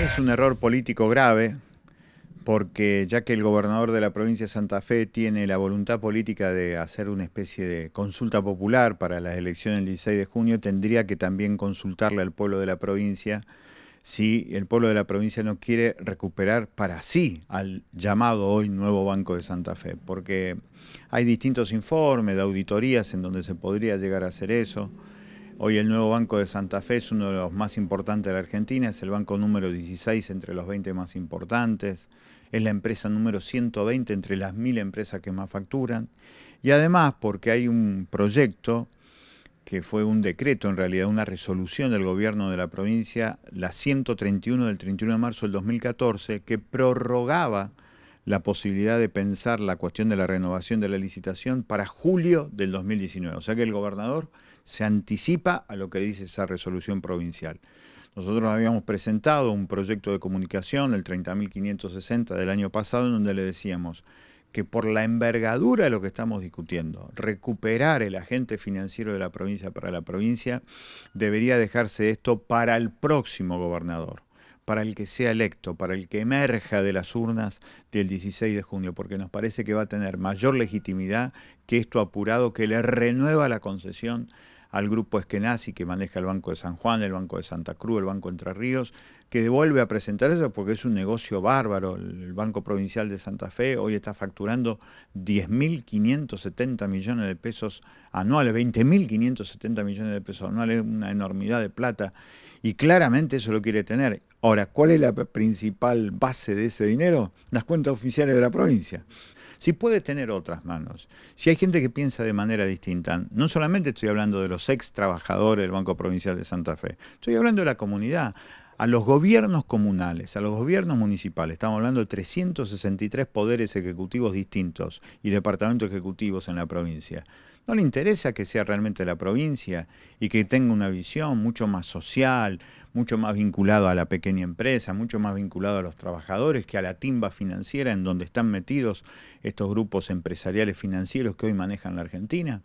es un error político grave, porque ya que el gobernador de la provincia de Santa Fe tiene la voluntad política de hacer una especie de consulta popular para las elecciones del 16 de junio, tendría que también consultarle al pueblo de la provincia si el pueblo de la provincia no quiere recuperar para sí al llamado hoy nuevo Banco de Santa Fe, porque hay distintos informes de auditorías en donde se podría llegar a hacer eso. Hoy el nuevo Banco de Santa Fe es uno de los más importantes de la Argentina, es el banco número 16 entre los 20 más importantes, es la empresa número 120 entre las mil empresas que más facturan y además porque hay un proyecto que fue un decreto, en realidad una resolución del gobierno de la provincia, la 131 del 31 de marzo del 2014, que prorrogaba la posibilidad de pensar la cuestión de la renovación de la licitación para julio del 2019. O sea que el gobernador se anticipa a lo que dice esa resolución provincial. Nosotros habíamos presentado un proyecto de comunicación, el 30.560 del año pasado, en donde le decíamos que por la envergadura de lo que estamos discutiendo, recuperar el agente financiero de la provincia para la provincia, debería dejarse esto para el próximo gobernador para el que sea electo, para el que emerja de las urnas del 16 de junio, porque nos parece que va a tener mayor legitimidad que esto apurado que le renueva la concesión al grupo Eskenazi que maneja el Banco de San Juan, el Banco de Santa Cruz, el Banco Entre Ríos, que vuelve a presentar eso porque es un negocio bárbaro. El Banco Provincial de Santa Fe hoy está facturando 10.570 millones de pesos anuales, 20.570 millones de pesos anuales, una enormidad de plata. Y claramente eso lo quiere tener. Ahora, ¿cuál es la principal base de ese dinero? Las cuentas oficiales de la provincia si puede tener otras manos, si hay gente que piensa de manera distinta, no solamente estoy hablando de los ex trabajadores del Banco Provincial de Santa Fe, estoy hablando de la comunidad, a los gobiernos comunales, a los gobiernos municipales, estamos hablando de 363 poderes ejecutivos distintos y departamentos ejecutivos en la provincia. No le interesa que sea realmente la provincia y que tenga una visión mucho más social, mucho más vinculado a la pequeña empresa, mucho más vinculado a los trabajadores que a la timba financiera en donde están metidos estos grupos empresariales financieros que hoy manejan la Argentina.